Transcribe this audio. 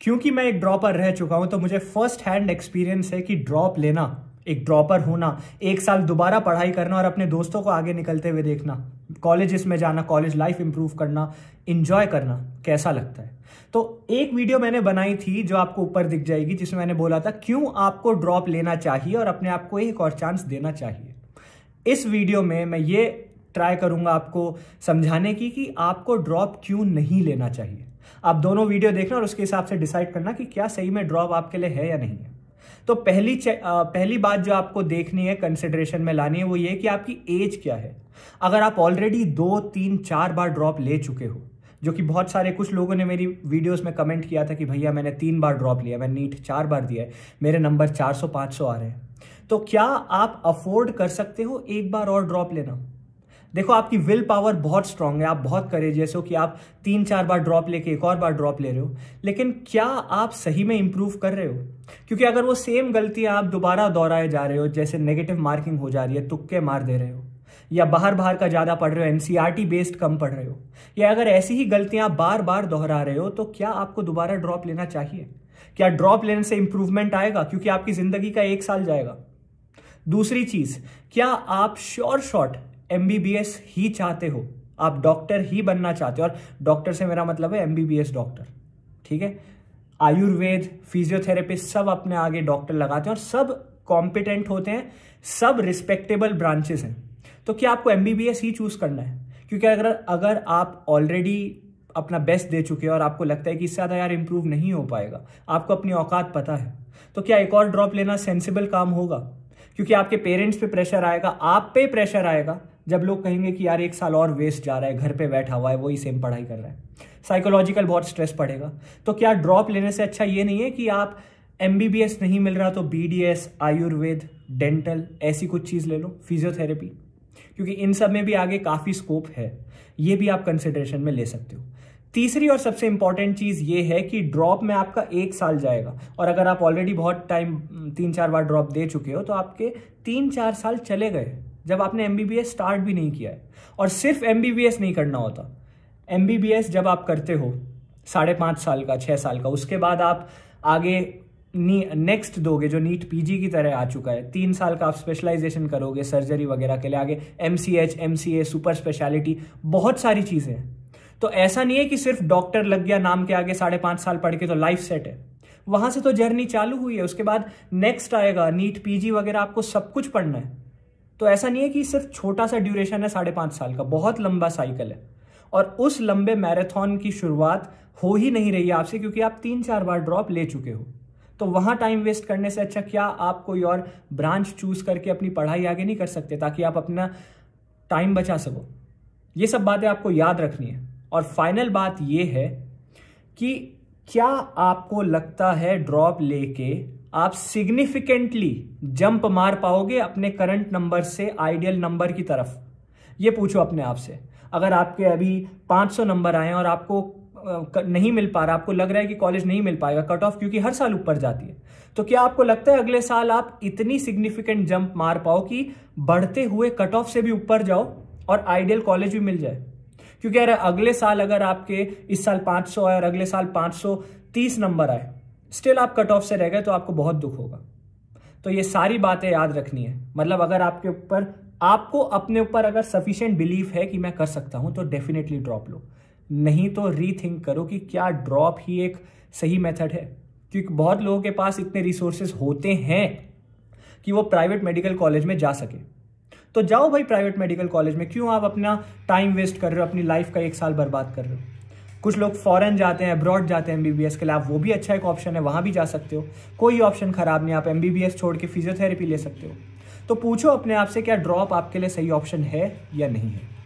क्योंकि मैं एक ड्रॉपर रह चुका हूं तो मुझे फर्स्ट हैंड एक्सपीरियंस है कि ड्रॉप लेना एक ड्रॉपर होना एक साल दोबारा पढ़ाई करना और अपने दोस्तों को आगे निकलते हुए देखना कॉलेजेस में जाना कॉलेज लाइफ इंप्रूव करना इन्जॉय करना कैसा लगता है तो एक वीडियो मैंने बनाई थी जो आपको ऊपर दिख जाएगी जिसमें मैंने बोला था क्यों आपको ड्रॉप लेना चाहिए और अपने आप को एक और चांस देना चाहिए इस वीडियो में मैं ये ट्राई करूंगा आपको समझाने की कि आपको ड्रॉप क्यों नहीं लेना चाहिए आप दोनों वीडियो देखना और उसके हिसाब से डिसाइड करना कि क्या सही में ड्रॉप आपके लिए है या नहीं है तो पहली आ, पहली बात जो आपको देखनी है कंसिडरेशन में लानी है वो ये कि आपकी एज क्या है अगर आप ऑलरेडी दो तीन चार बार ड्रॉप ले चुके हो जो कि बहुत सारे कुछ लोगों ने मेरी वीडियोस में कमेंट किया था कि भैया मैंने तीन बार ड्रॉप लिया मैंने नीट चार बार दिया है मेरे नंबर 400 सौ आ रहे हैं तो क्या आप अफोर्ड कर सकते हो एक बार और ड्रॉप लेना देखो आपकी विल पावर बहुत स्ट्रांग है आप बहुत करेजियस हो कि आप तीन चार बार ड्रॉप लेके एक और बार ड्रॉप ले रहे हो लेकिन क्या आप सही में इंप्रूव कर रहे हो क्योंकि अगर वो सेम गलतियां आप दोबारा दोहराए जा रहे हो जैसे नेगेटिव मार्किंग हो जा रही है तुक्के मार दे रहे हो या बाहर बाहर का ज़्यादा पढ़ रहे हो एनसीआरटी बेस्ड e कम पढ़ रहे हो या अगर ऐसी ही गलतियां बार बार दोहरा रहे हो तो क्या आपको दोबारा ड्रॉप लेना चाहिए क्या ड्रॉप लेने से इंप्रूवमेंट आएगा क्योंकि आपकी ज़िंदगी का एक साल जाएगा दूसरी चीज़ क्या आप श्योर शॉर्ट एम ही चाहते हो आप डॉक्टर ही बनना चाहते हो और डॉक्टर से मेरा मतलब है एम डॉक्टर ठीक है आयुर्वेद फिजियोथेरेपिस्ट सब अपने आगे डॉक्टर लगाते हैं और सब कॉम्पिटेंट होते हैं सब रिस्पेक्टेबल ब्रांचेस हैं तो क्या आपको एम ही चूज करना है क्योंकि अगर अगर आप ऑलरेडी अपना बेस्ट दे चुके हैं और आपको लगता है कि इससे ज़्यादा यार इम्प्रूव नहीं हो पाएगा आपको अपनी औकात पता है तो क्या एक और ड्रॉप लेना सेंसिबल काम होगा क्योंकि आपके पेरेंट्स पे प्रेशर आएगा आप पे प्रेशर आएगा जब लोग कहेंगे कि यार एक साल और वेस्ट जा रहा है घर पे बैठा हुआ है वही सेम पढ़ाई कर रहा है साइकोलॉजिकल बहुत स्ट्रेस पड़ेगा तो क्या ड्रॉप लेने से अच्छा ये नहीं है कि आप एम नहीं मिल रहा तो बी आयुर्वेद डेंटल ऐसी कुछ चीज़ ले लो फिजियोथेरेपी क्योंकि इन सब में भी आगे काफ़ी स्कोप है ये भी आप कंसिडरेशन में ले सकते हो तीसरी और सबसे इंपॉर्टेंट चीज़ ये है कि ड्रॉप में आपका एक साल जाएगा और अगर आप ऑलरेडी बहुत टाइम तीन चार बार ड्रॉप दे चुके हो तो आपके तीन चार साल चले गए जब आपने एम स्टार्ट भी नहीं किया है और सिर्फ एम नहीं करना होता एम जब आप करते हो साढ़े पाँच साल का छः साल का उसके बाद आप आगे नी नेक्स्ट दोगे जो नीट पीजी की तरह आ चुका है तीन साल का आप स्पेशलाइजेशन करोगे सर्जरी वगैरह के लिए आगे M C H M C A super speciality बहुत सारी चीज़ें हैं तो ऐसा नहीं है कि सिर्फ डॉक्टर लग गया नाम के आगे साढ़े पाँच साल पढ़ के तो लाइफ सेट है वहां से तो जर्नी चालू हुई है उसके बाद नेक्स्ट आएगा नीट पीजी वगैरह आपको सब कुछ पढ़ना है तो ऐसा नहीं है कि सिर्फ छोटा सा ड्यूरेशन है साढ़े पाँच साल का बहुत लंबा साइकिल है और उस लंबे मैराथन की शुरुआत हो ही नहीं रही है आपसे क्योंकि आप तीन चार बार ड्रॉप ले चुके हो तो वहाँ टाइम वेस्ट करने से अच्छा क्या आप कोई और ब्रांच चूज करके अपनी पढ़ाई आगे नहीं कर सकते ताकि आप अपना टाइम बचा सको ये सब बातें आपको याद रखनी है और फाइनल बात ये है कि क्या आपको लगता है ड्रॉप लेके आप सिग्निफिकेंटली जंप मार पाओगे अपने करंट नंबर से आइडियल नंबर की तरफ ये पूछो अपने आप से अगर आपके अभी 500 नंबर आए और आपको नहीं मिल पा रहा आपको लग रहा है कि कॉलेज नहीं मिल पाएगा कट ऑफ क्योंकि हर साल ऊपर जाती है तो क्या आपको लगता है अगले साल आप इतनी सिग्निफिकेंट जंप मार पाओ कि बढ़ते हुए कट ऑफ से भी ऊपर जाओ और आइडियल कॉलेज भी मिल जाए क्योंकि अरे अगले साल अगर आपके इस साल 500 आए और अगले साल 530 नंबर आए स्टिल आप कट ऑफ से रह गए तो आपको बहुत दुख होगा तो ये सारी बातें याद रखनी है मतलब अगर आपके ऊपर आपको अपने ऊपर अगर सफिशियंट बिलीफ है कि मैं कर सकता हूं तो डेफिनेटली ड्रॉप लो नहीं तो रीथिंक करो कि क्या ड्रॉप ही एक सही मेथड है क्योंकि बहुत लोगों के पास इतने रिसोर्सेज होते हैं कि वो प्राइवेट मेडिकल कॉलेज में जा सके तो जाओ भाई प्राइवेट मेडिकल कॉलेज में क्यों आप अपना टाइम वेस्ट कर रहे हो अपनी लाइफ का एक साल बर्बाद कर रहे हो कुछ लोग फॉरेन जाते हैं अब्रॉड जाते हैं एमबीबीएस के लिए आप वो भी अच्छा एक ऑप्शन है वहाँ भी जा सकते हो कोई ऑप्शन ख़राब नहीं आप एमबीबीएस छोड़ के फिजियोथेरेपी ले सकते हो तो पूछो अपने आप से क्या ड्रॉप आपके लिए सही ऑप्शन है या नहीं है